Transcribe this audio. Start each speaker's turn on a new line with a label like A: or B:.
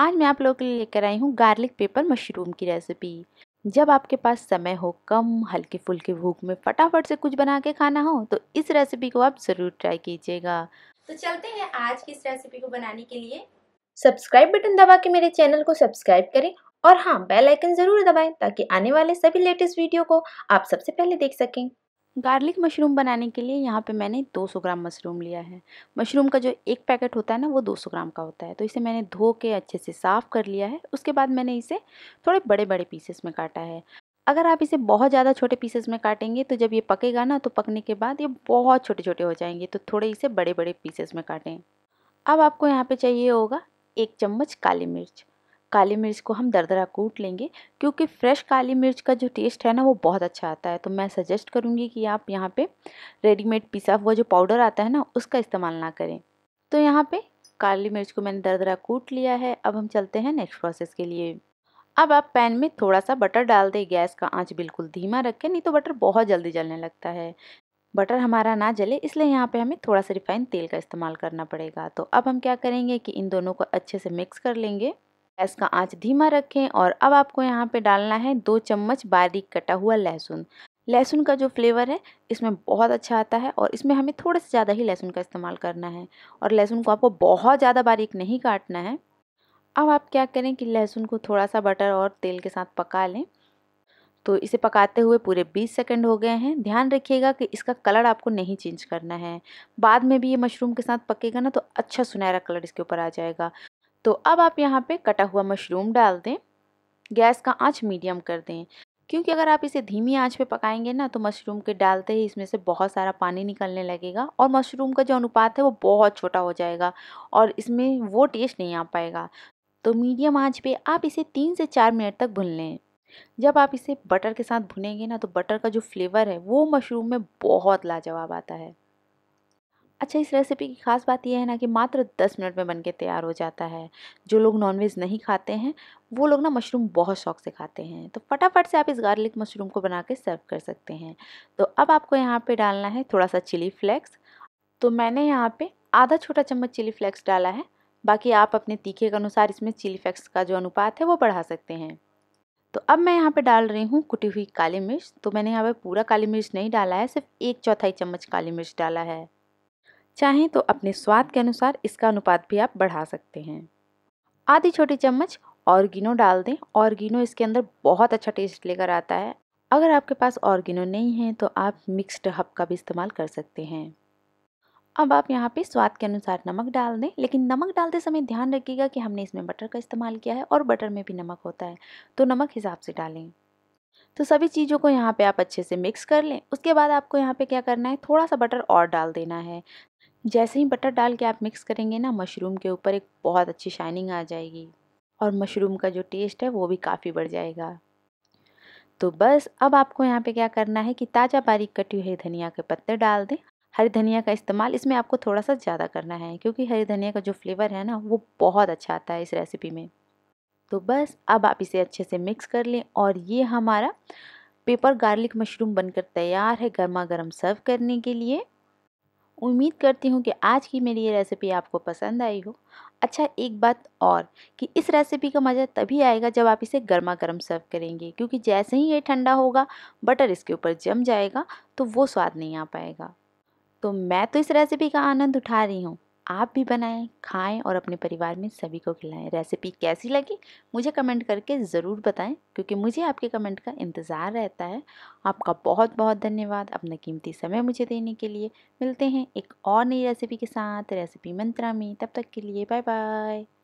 A: आज मैं आप लोगों के लिए लेकर आई हूँ गार्लिक पेपर मशरूम की रेसिपी जब आपके पास समय हो कम हल्के फुल्के भूख में फटाफट से कुछ बना के खाना हो तो इस रेसिपी को आप ज़रूर ट्राई कीजिएगा तो चलते हैं आज की इस रेसिपी को बनाने के लिए सब्सक्राइब बटन दबा के मेरे चैनल को सब्सक्राइब करें और हाँ बेल आइकन ज़रूर दबाएं ताकि आने वाले सभी लेटेस्ट वीडियो को आप सबसे पहले देख सकें गार्लिक मशरूम बनाने के लिए यहाँ पे मैंने 200 ग्राम मशरूम लिया है मशरूम का जो एक पैकेट होता है ना वो 200 ग्राम का होता है तो इसे मैंने धो के अच्छे से साफ़ कर लिया है उसके बाद मैंने इसे थोड़े बड़े बड़े पीसेस में काटा है अगर आप इसे बहुत ज़्यादा छोटे पीसेस में काटेंगे तो जब ये पकेगा ना तो पकने के बाद ये बहुत छोटे छोटे हो जाएंगे तो थोड़े इसे बड़े बड़े पीसेस में काटें अब आपको यहाँ पर चाहिए होगा एक चम्मच काली मिर्च काली मिर्च को हम दरदरा कूट लेंगे क्योंकि फ्रेश काली मिर्च का जो टेस्ट है ना वो बहुत अच्छा आता है तो मैं सजेस्ट करूँगी कि आप यहाँ पे रेडीमेड पिसा हुआ जो पाउडर आता है ना उसका इस्तेमाल ना करें तो यहाँ पे काली मिर्च को मैंने दरदरा कूट लिया है अब हम चलते हैं नेक्स्ट प्रोसेस के लिए अब आप पैन में थोड़ा सा बटर डाल दें गैस का आंच बिल्कुल धीमा रखें नहीं तो बटर बहुत जल्दी जलने लगता है बटर हमारा ना जले इसलिए यहाँ पे हमें थोड़ा सा रिफाइंड तेल का इस्तेमाल करना पड़ेगा तो अब हम क्या करेंगे कि इन दोनों को अच्छे से मिक्स कर लेंगे गैस का आंच धीमा रखें और अब आपको यहाँ पे डालना है दो चम्मच बारीक कटा हुआ लहसुन लहसुन का जो फ्लेवर है इसमें बहुत अच्छा आता है और इसमें हमें थोड़े से ज़्यादा ही लहसुन का इस्तेमाल करना है और लहसुन को आपको बहुत ज़्यादा बारीक नहीं काटना है अब आप क्या करें कि लहसुन को थोड़ा सा बटर और तेल के साथ पका लें तो इसे पकाते हुए पूरे 20 सेकंड हो गए हैं ध्यान रखिएगा कि इसका कलर आपको नहीं चेंज करना है बाद में भी ये मशरूम के साथ पकेगा ना तो अच्छा सुनहरा कलर इसके ऊपर आ जाएगा तो अब आप यहाँ पे कटा हुआ मशरूम डाल दें गैस का आंच मीडियम कर दें क्योंकि अगर आप इसे धीमी आंच पे पकाएंगे ना तो मशरूम के डालते ही इसमें से बहुत सारा पानी निकलने लगेगा और मशरूम का जो अनुपात है वो बहुत छोटा हो जाएगा और इसमें वो टेस्ट नहीं आ पाएगा तो मीडियम आंच पे आप इसे तीन से चार मिनट तक भून लें जब आप इसे बटर के साथ भुनेंगे ना तो बटर का जो फ्लेवर है वो मशरूम में बहुत लाजवाब आता है अच्छा इस रेसिपी की खास बात यह है ना कि मात्र दस मिनट में बनके तैयार हो जाता है जो लोग नॉनवेज नहीं खाते हैं वो लोग ना मशरूम बहुत शौक से खाते हैं तो फटाफट से आप इस गार्लिक मशरूम को बना के सर्व कर सकते हैं तो अब आपको यहाँ पे डालना है थोड़ा सा चिली फ्लेक्स तो मैंने यहाँ पर आधा छोटा चम्मच चिली फ्लेक्स डाला है बाकी आप अपने तीखे के अनुसार इसमें चिली फ्लेक्स का जो अनुपात है वो बढ़ा सकते हैं तो अब मैं यहाँ पे डाल रही हूँ कुटी हुई काली मिर्च तो मैंने यहाँ पे पूरा काली मिर्च नहीं डाला है सिर्फ एक चौथाई चम्मच काली मिर्च डाला है चाहें तो अपने स्वाद के अनुसार इसका अनुपात भी आप बढ़ा सकते हैं आधी छोटी चम्मच ऑर्गिनो डाल दें ऑर्गिनो इसके अंदर बहुत अच्छा टेस्ट लेकर आता है अगर आपके पास ऑर्गिनो नहीं है तो आप मिक्स्ड हब का भी इस्तेमाल कर सकते हैं अब आप यहाँ पे स्वाद के अनुसार नमक डाल दें लेकिन नमक डालते समय ध्यान रखिएगा कि हमने इसमें बटर का इस्तेमाल किया है और बटर में भी नमक होता है तो नमक हिसाब से डालें तो सभी चीज़ों को यहाँ पे आप अच्छे से मिक्स कर लें उसके बाद आपको यहाँ पे क्या करना है थोड़ा सा बटर और डाल देना है जैसे ही बटर डाल के आप मिक्स करेंगे ना मशरूम के ऊपर एक बहुत अच्छी शाइनिंग आ जाएगी और मशरूम का जो टेस्ट है वो भी काफ़ी बढ़ जाएगा तो बस अब आपको यहाँ पे क्या करना है कि ताज़ा बारीक कटी हुई धनिया के पत्ते डाल दें हरी धनिया का इस्तेमाल इसमें आपको थोड़ा सा ज़्यादा करना है क्योंकि हरी धनिया का जो फ्लेवर है ना वो बहुत अच्छा आता है इस रेसिपी में तो बस अब आप इसे अच्छे से मिक्स कर लें और ये हमारा पेपर गार्लिक मशरूम बनकर तैयार है गर्मा गर्म सर्व करने के लिए उम्मीद करती हूँ कि आज की मेरी ये रेसिपी आपको पसंद आई हो अच्छा एक बात और कि इस रेसिपी का मज़ा तभी आएगा जब आप इसे गर्मा गर्म सर्व करेंगे क्योंकि जैसे ही ये ठंडा होगा बटर इसके ऊपर जम जाएगा तो वो स्वाद नहीं आ पाएगा तो मैं तो इस रेसिपी का आनंद उठा रही हूँ आप भी बनाएं खाएं और अपने परिवार में सभी को खिलाएं रेसिपी कैसी लगी मुझे कमेंट करके ज़रूर बताएं क्योंकि मुझे आपके कमेंट का इंतज़ार रहता है आपका बहुत बहुत धन्यवाद अपना कीमती समय मुझे देने के लिए मिलते हैं एक और नई रेसिपी के साथ रेसिपी मंत्रा में तब तक के लिए बाय बाय